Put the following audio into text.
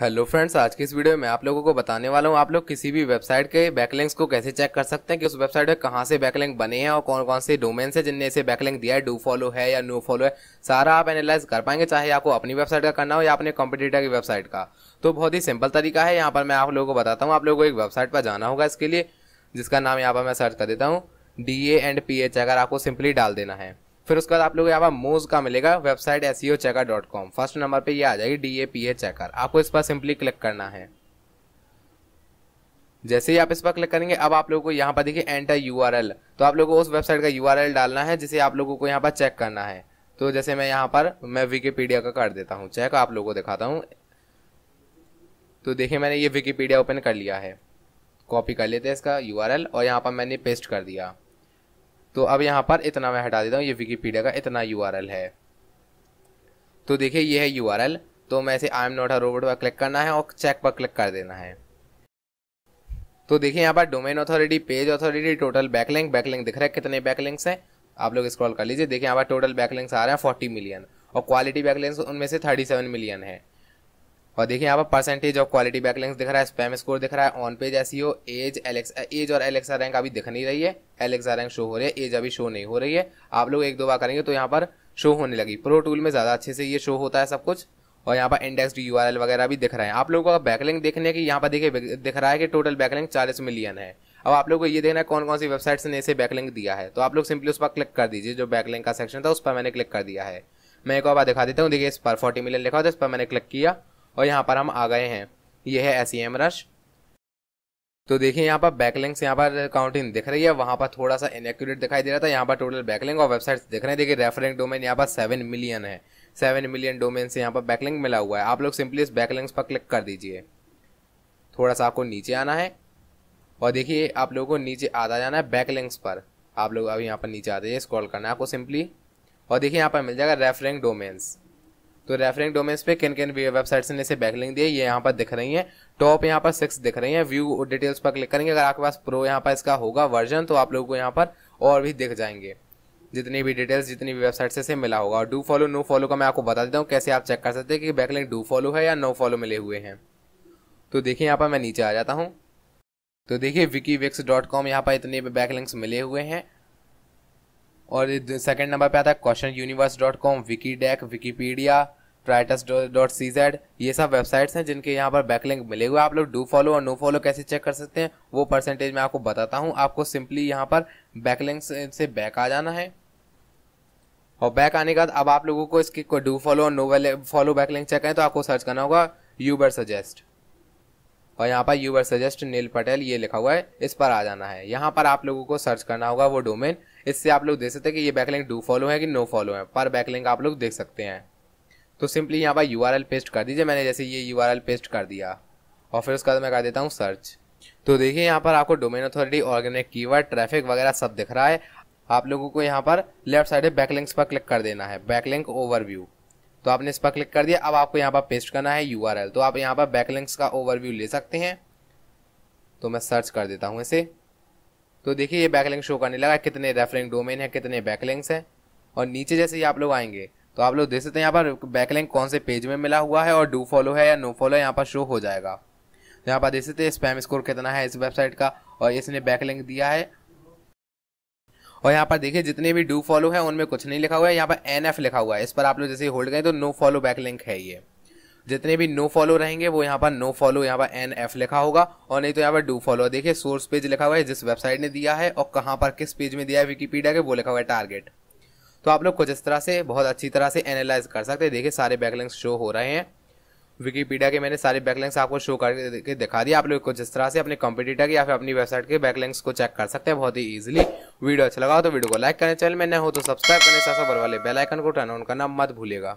hello friends आज की इस वीडियो में आप लोगों को बताने वाला हूँ आप लोग किसी भी वेबसाइट के बैकलिंक्स को कैसे चेक कर सकते हैं कि उस वेबसाइट में कहाँ से बैकलिंक बने हैं और कौन कौन से डोमेन से जिनने इसे बैकलिंक दिया है डू फॉलो है या नो फॉलो है सारा आप एनालाइज कर पाएंगे चाहे आपको अपनी वेबसाइट का करना हो या अपने कॉम्पिटिटर की वेबसाइट का तो बहुत ही सिंपल तरीका है यहाँ पर मैं आप लोगों को बताता हूँ आप लोगों को एक वेबसाइट पर जाना होगा इसके लिए जिसका नाम यहाँ पर मैं सर्च कर देता हूँ D A and P H अगर आपको सिंपली डाल देना है फिर उसके बाद आप लोग यहाँ पर मोज का मिलेगा website S e first number पर यह आ जाएगी D A P A checker आपको इस पर सिंपली क्लिक करना है जैसे ही आप इस पर क्लिक करेंगे अब आप लोगों को यहाँ पर देखिए एंटर यू तो आप लोगों को उस वेबसाइट का यू डालना है जिसे आप लोगों को यहाँ पर चेक करना है तो जैसे मैं यहाँ पर मैं विकीपीडिया का कर देता हूँ चेक आप लोगों को दिखाता हूँ तो देखिए मैंने ये विकीपीडिया ओपन कर लिया है कॉपी कर लेते हैं इसका यू और यहाँ पर मैंने पेस्ट कर दिया तो अब यहाँ पर इतना मैं हटा देता हूँ ये विकीपीडिया का इतना यू है तो देखिए ये है यू तो मैं इसे I am not a robot पर क्लिक करना है और चेक पर क्लिक कर देना है तो देखिए यहाँ पर domain authority page authority total backlink backlink दिख रहा है कितने बैकलिंक्स हैं आप लोग स्क्रॉल कर लीजिए देखिए यहाँ पर टोटल बैकलिंक्स आ रहे हैं फोर्टी मिलियन और क्वालिटी बैकलिंक्स उनमें से थर्टी सेवन मिलियन है और देखिए यहाँ पर परसेंटेज ऑफ क्वालिटी बैकलिंग्स दिख रहा है स्पैम स्कोर दिख रहा है ऑन पेज हो एज एलेक्स एज और एलेक्सा रैंक अभी दिख नहीं रही है एलेक्सा रैंक शो हो रही है एज अभी शो नहीं हो रही है आप लोग एक दो बार करेंगे तो यहाँ पर शो होने लगी प्रो टूल में ज़्यादा अच्छे से ये शो होता है सब कुछ और यहाँ पर इंडेक्स यू वगैरह भी दिख रहे हैं आप लोगों का बैकलिंग देखने की यहाँ पर देखिए दिख रहा है कि टोटल बैकलिंग चालीस मिलियन है अब आप लोग को ये देखना है कौन कौन सी वेबसाइट ने इसे बैकलिंग दिया है तो आप लोग सिंपली उस पर क्लिक कर दीजिए जो बैकलिंग का सेक्शन था उस पर मैंने क्लिक कर दिया है मैं एक और बार दिखा देता हूँ देखिए इस पर फोर्टी मिलियन लिखा था इस पर मैंने क्लिक किया और यहाँ पर हम आ गए हैं ये है एस रश e तो देखिए यहाँ पर बैकलिंग्स यहाँ पर काउंटिंग दिख रही है वहाँ पर थोड़ा सा इनएक्यूरेट दिखाई दे रहा था यहाँ पर टोटल बैकलिंग और वेबसाइट्स दिख रहे हैं देखिए रेफरिंग डोमेन यहाँ पर सेवन मिलियन है सेवन मिलियन डोमेन से यहाँ पर बैकलिंग मिला हुआ है आप लोग सिंपली इस बैकलिंग्स पर क्लिक कर दीजिए थोड़ा सा आपको नीचे आना है और देखिए आप लोगों को नीचे आता जाना है बैकलिंग्स पर आप लोग अभी यहाँ पर नीचे आ जाइए स्क्रॉल करना है आपको सिंपली और देखिए यहाँ पर मिल जाएगा रेफरिंग डोमेन्स तो रेफरिंग डोमेन्स पे किन किन वेबसाइट्स ने इसे बैकलिंग दिया ये यहाँ पर दिख रही है टॉप यहाँ पर सिक्स दिख रही है व्यू डिटेल्स पर क्लिक करेंगे अगर आपके पास प्रो यहाँ पर इसका होगा वर्जन तो आप लोगों को यहाँ पर और भी दिख जाएंगे जितनी भी डिटेल्स जितनी भी वेबसाइट से इसे मिला होगा और डू फॉलो नो फॉलो का मैं आपको बता देता हूँ कैसे आप चेक कर सकते हैं कि बैकलिंग डू फॉलो है या नो फॉलो मिले हुए हैं तो देखिए यहाँ पर मैं नीचे आ जाता हूँ तो देखिए विकी विक्स डॉट कॉम यहाँ पर इतने बैकलिंक्स मिले हुए हैं और सेकंड नंबर पे आता है question universe dot com wiki डेक विकीपीडिया ट्राइटस डॉट सी जेड ये सब वेबसाइट्स हैं जिनके यहाँ पर बैकलिंक हुए आप लोग डू फॉलो और नो फॉलो कैसे चेक कर सकते हैं वो परसेंटेज मैं आपको बताता हूँ आपको सिंपली यहाँ पर बैकलिंक से बैक आ जाना है और बैक आने के बाद अब आप लोगों को इसके को डू फॉलो और नो फॉलो बैकलिंक चेक करें तो आपको सर्च करना होगा यूबर सजेस्ट और यहाँ पर यूबर सजेस्ट नील पटेल ये लिखा हुआ है इस पर आ जाना है यहाँ पर आप लोगों को सर्च करना होगा वो डोमेन इससे आप लोग देख सकते हैं कि ये बैकलिंग डू फॉलो है कि नो फॉलो है पर बैकलिंग आप लोग देख सकते हैं तो सिंपली यहाँ पर यू पेस्ट कर दीजिए मैंने जैसे ये यू पेस्ट कर दिया और फिर उसके बाद मैं कर देता हूँ सर्च तो देखिए यहाँ पर आपको domain authority organic keyword traffic वगैरह सब दिख रहा है आप लोगों को यहाँ पर लेफ्ट साइड बैकलिंक्स पर क्लिक कर देना है बैकलिंक ओवरव्यू तो आपने इस पर क्लिक कर दिया अब आपको यहाँ पर पेस्ट करना है यू तो आप यहाँ पर बैकलिंक्स का ओवरव्यू ले सकते हैं तो मैं सर्च कर देता हूँ इसे तो देखिए ये बैकलिंग शो करने लगा कितने रेफरिंग डोमेन है कितने बैकलिंग्स हैं और नीचे जैसे ही आप लोग आएंगे तो आप लोग देख सकते हैं यहाँ पर बैकलिंग कौन से पेज में मिला हुआ है और डू फॉलो है या नो फॉलो यहाँ पर शो हो जाएगा तो यहाँ पर देख सकते हैं स्पैम स्कोर कितना है इस वेबसाइट का और इसने बैकलिंग दिया है और यहाँ पर देखिए जितने भी डू फॉलो है उनमें कुछ नहीं लिखा हुआ है यहाँ पर एन एफ लिखा हुआ है इस पर आप लोग जैसे होल्ड गए तो नो फॉलो बैकलिंक है ये जितने भी नो फॉलो रहेंगे वो यहाँ पर नो फॉलो यहाँ पर एन एफ लिखा होगा और नहीं तो यहाँ पर डू फॉलो देखिए सोर्स पेज लिखा हुआ है जिस वेबसाइट ने दिया है और कहाँ पर किस पेज में दिया है विकीपीडिया के वो लिखा हुआ है टारगेट तो आप लोग कुछ इस तरह से बहुत अच्छी तरह से एनालाइज कर सकते हैं देखिए सारे बैकलिंग्स शो हो रहे हैं विकीपीडिया के मैंने सारे बैकलिंग्स आपको शो करके दिखा दिया आप लोग कुछ इस तरह से अपने कंपटीटर या फिर अपनी वेबसाइट के बैकलिंग्स को चेक कर सकते हैं बहुत ही ईजिली वीडियो अच्छा लगा हो तो वीडियो को लाइक करें चैनल में न हो तो सब्सक्राइब करें साथ वाले बेल आइकन को टर्न ऑन करना मत भूलेगा